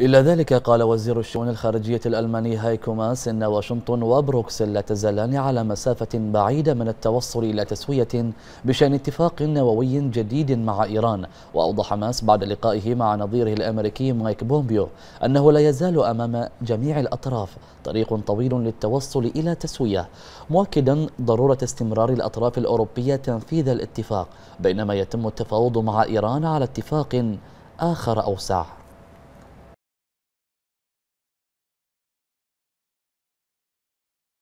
إلى ذلك قال وزير الشؤون الخارجية الألماني هايكو ماس إن واشنطن وبروكسل لا تزالان على مسافة بعيدة من التوصل إلى تسوية بشأن اتفاق نووي جديد مع إيران وأوضح ماس بعد لقائه مع نظيره الأمريكي مايك بومبيو أنه لا يزال أمام جميع الأطراف طريق طويل للتوصل إلى تسوية مؤكدا ضرورة استمرار الأطراف الأوروبية تنفيذ الاتفاق بينما يتم التفاوض مع إيران على اتفاق آخر أوسع